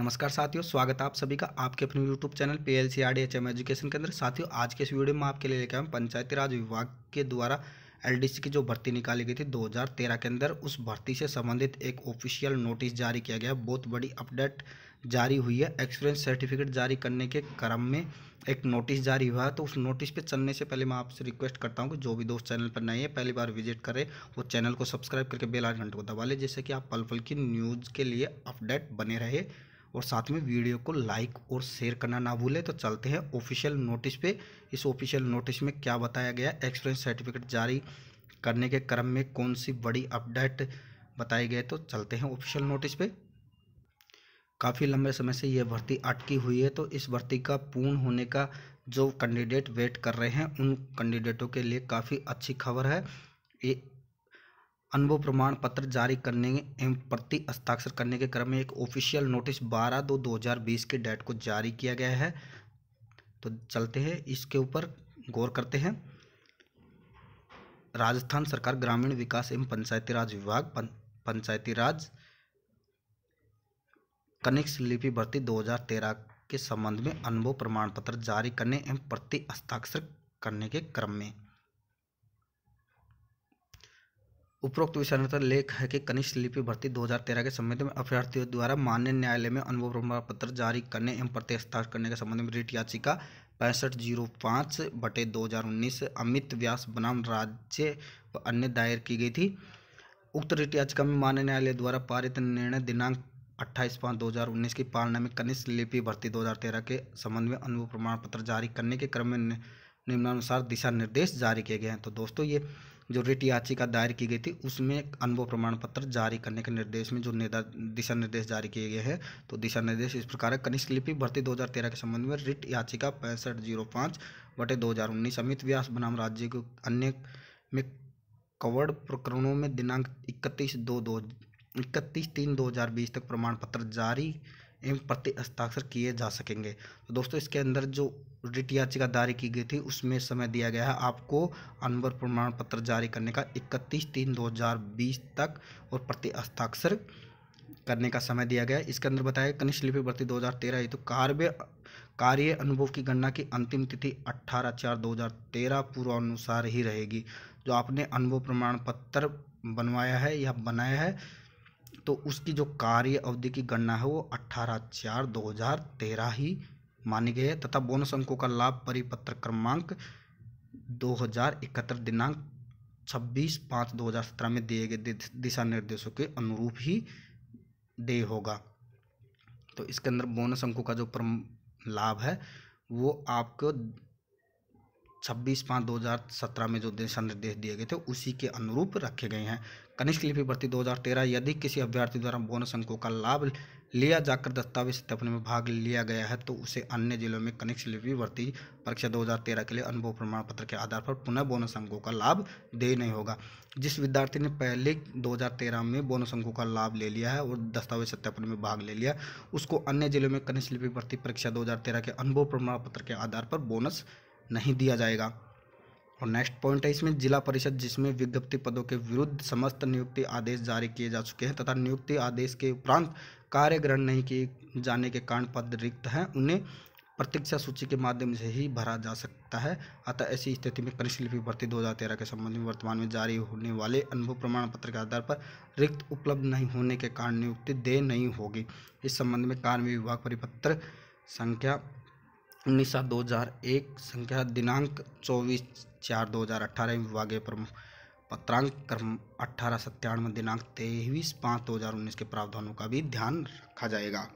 नमस्कार साथियों स्वागत है आप सभी का आपके अपने YouTube channel P L C R D H M education के अंदर साथियों आज के इस वीडियो में आपके लिए लेके आए पंचायती राज विभाग के द्वारा सी की जो भर्ती निकाली गई थी 2013 के अंदर उस भर्ती से संबंधित एक ऑफिशियल नोटिस जारी किया गया बहुत बड़ी अपडेट जारी हुई है एक्सपीरियंस सर्टिफिकेट जारी करने के क्रम में एक नोटिस जारी हुआ है तो उस नोटिस पे चलने से पहले मैं आपसे रिक्वेस्ट करता हूँ कि जो भी दोस्त चैनल पर नए हैं पहली बार विजिट करें वो चैनल को सब्सक्राइब करके बेल आइकन को दबा लें जिससे कि आप पल पल की न्यूज़ के लिए अपडेट बने रहे और साथ में वीडियो को लाइक और शेयर करना ना भूलें तो चलते हैं ऑफिशियल नोटिस पे इस ऑफिशियल नोटिस में क्या बताया गया एक्सपीरियंस सर्टिफिकेट जारी करने के क्रम में कौन सी बड़ी अपडेट बताई गई तो चलते हैं ऑफिशियल नोटिस पे काफ़ी लंबे समय से यह भर्ती अटकी हुई है तो इस भर्ती का पूर्ण होने का जो कैंडिडेट वेट कर रहे हैं उन कैंडिडेटों के लिए काफ़ी अच्छी खबर है ये अनुभव प्रमाण पत्र जारी करने एवं प्रति हस्ताक्षर करने के क्रम में एक ऑफिशियल नोटिस 12 दो 2020 के डेट को जारी किया गया है तो चलते हैं इसके ऊपर गौर करते हैं राजस्थान सरकार ग्रामीण विकास एवं पंचायती राज विभाग पं, पंचायती राज कनिक्स लिपि भर्ती 2013 के संबंध में अनुभव प्रमाण पत्र जारी करने एवं प्रति हस्ताक्षर करने के क्रम में उपरोक्त विषय लेख है कि कनिष्ठ लिपि भर्ती 2013 के संबंध में अभ्यर्थियों द्वारा मान्य न्यायालय में अनुभव प्रमाण पत्र जारी करने एवं प्रत्यक्ष करने के संबंध में रिट याचिका पैंसठ जीरो पाँच बटे दो अमित व्यास बनाम राज्य व अन्य दायर की गई थी उक्त रिट याचिका में मान्य न्यायालय द्वारा पारित निर्णय दिनांक अट्ठाईस पाँच दो हज़ार उन्नीस की पालना में कनिष्ठ लिपि भर्ती दो हज़ार तेरह के संबंध में अनुभव प्रमाण पत्र जारी करने के क्रम में निम्नानुसार दिशा निर्देश जारी किए गए हैं तो दोस्तों ये जो रिट याचिका दायर की गई थी उसमें अनुभव प्रमाण पत्र जारी करने के निर्देश में जो दिशा निर्देश जारी किए गए हैं तो दिशा निर्देश इस प्रकार है कनिष्ठ लिपि भर्ती 2013 के संबंध में रिट याचिका पैंसठ जीरो पाँच बटे दो हज़ार उन्नीस अमित व्यास बनाम राज्य के अन्य में कवर्ड प्रकरणों में दिनांक इकतीस दो दो इकतीस तीन दो हज़ार बीस तक प्रमाण पत्र जारी एवं प्रति हस्ताक्षर किए जा सकेंगे तो दोस्तों इसके अंदर जो रिट याचिका दायर की गई थी उसमें समय दिया गया है आपको अनवर प्रमाण पत्र जारी करने का इकतीस तीन दो हज़ार बीस तक और प्रति हस्ताक्षर करने का समय दिया गया है इसके अंदर बताया कनिष्ठ लिपि भर्ती दो हज़ार तेरह हेतु तो कार्य कार्य अनुभव की गणना की अंतिम तिथि अट्ठारह चार दो हज़ार तेरह पूर्वानुसार ही रहेगी जो आपने अनुभव प्रमाण पत्र बनवाया है या बनाया है तो उसकी जो कार्य अवधि की गणना है वो अट्ठारह चार दो हजार तेरह ही मानी गई है तथा बोनस अंकों का लाभ परिपत्र क्रमांक दो हजार इकहत्तर दिनांक छब्बीस पाँच दो हजार सत्रह में दिए गए दिशा निर्देशों के अनुरूप ही दे होगा तो इसके अंदर बोनस अंकों का जो लाभ है वो आपको छब्बीस पाँच दो हज़ार सत्रह में जो दिशा निर्देश दिए गए थे उसी के अनुरूप रखे गए हैं कनिष्ठ लिपि भर्ती दो हज़ार तेरह यदि किसी अभ्यर्थी द्वारा बोनस अंकों का लाभ लिया जाकर दस्तावेज सत्यापन में भाग लिया गया है तो उसे अन्य जिलों में कनिष्ठ लिपि भर्ती परीक्षा दो हज़ार तेरह के लिए अनुभव प्रमाण पत्र के आधार पर पुनः बोनस अंकों का लाभ दे नहीं होगा जिस विद्यार्थी ने पहले दो हज़ार तेरह में बोनस अंकों का लाभ ले लिया है और दस्तावेज सत्यापन में भाग ले लिया उसको अन्य जिलों में कनिष्ठ लिपि भर्ती परीक्षा दो हज़ार तेरह के अनुभव प्रमाण पत्र के आधार पर बोनस नहीं दिया जाएगा और नेक्स्ट पॉइंट है इसमें जिला परिषद जिसमें विज्ञप्ति पदों के विरुद्ध समस्त नियुक्ति आदेश जारी किए जा चुके हैं तथा नियुक्ति आदेश के उपरांत कार्य ग्रहण नहीं किए जाने के कारण पद रिक्त हैं उन्हें प्रतीक्षा सूची के माध्यम से ही भरा जा सकता है अतः ऐसी स्थिति में कनिष्ठ लिपि भर्ती दो हज़ार तेरह के संबंध में वर्तमान में जारी होने वाले अनुभव प्रमाण पत्र के आधार पर रिक्त उपलब्ध नहीं होने के कारण नियुक्ति दे नहीं होगी इस संबंध में कार्य विभाग परिपत्र संख्या उन्नीस सात दो हज़ार एक संख्या दिनांक चौबीस चार दो हज़ार अठारह विभागीय प्रमुख पत्रांक क्रम अठारह सत्तानवे दिनांक तेईस पाँच दो हज़ार उन्नीस के प्रावधानों का भी ध्यान रखा जाएगा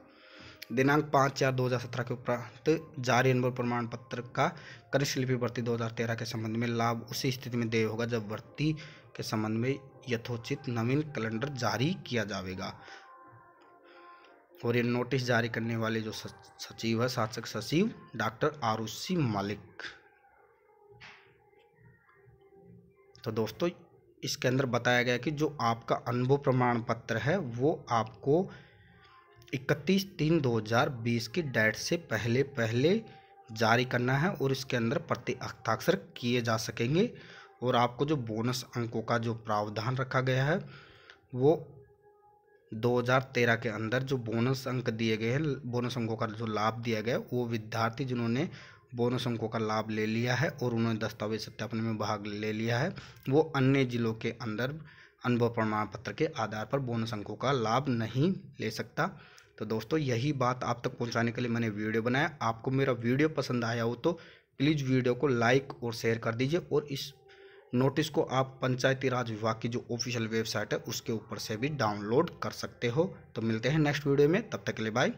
दिनांक पाँच चार दो हज़ार सत्रह के उपरांत जारी अनुभव प्रमाण पत्र का कनिष्ठ लिपि भर्ती दो हज़ार तेरह के संबंध में लाभ उसी स्थिति में देय होगा जब भर्ती के संबंध में यथोचित नवीन कैलेंडर जारी किया जाएगा और ये नोटिस जारी करने वाले जो सचिव है शासक सचिव डॉक्टर आरुषि मालिक तो दोस्तों इसके अंदर बताया गया कि जो आपका अनुभव प्रमाण पत्र है वो आपको इकतीस तीन 2020 की डेट से पहले पहले जारी करना है और इसके अंदर प्रति हस्ताक्षर किए जा सकेंगे और आपको जो बोनस अंकों का जो प्रावधान रखा गया है वो 2013 के अंदर जो बोनस अंक दिए गए हैं बोनस अंकों का जो लाभ दिया गया वो विद्यार्थी जिन्होंने बोनस अंकों का लाभ ले लिया है और उन्होंने दस्तावेज सत्यापन में भाग ले लिया है वो अन्य जिलों के अंदर अनुभव प्रमाण पत्र के आधार पर बोनस अंकों का लाभ नहीं ले सकता तो दोस्तों यही बात आप तक पहुंचाने के लिए मैंने वीडियो बनाया आपको मेरा वीडियो पसंद आया हो तो प्लीज़ वीडियो को लाइक और शेयर कर दीजिए और इस नोटिस को आप पंचायती राज विभाग की जो ऑफिशियल वेबसाइट है उसके ऊपर से भी डाउनलोड कर सकते हो तो मिलते हैं नेक्स्ट वीडियो में तब तक के लिए बाय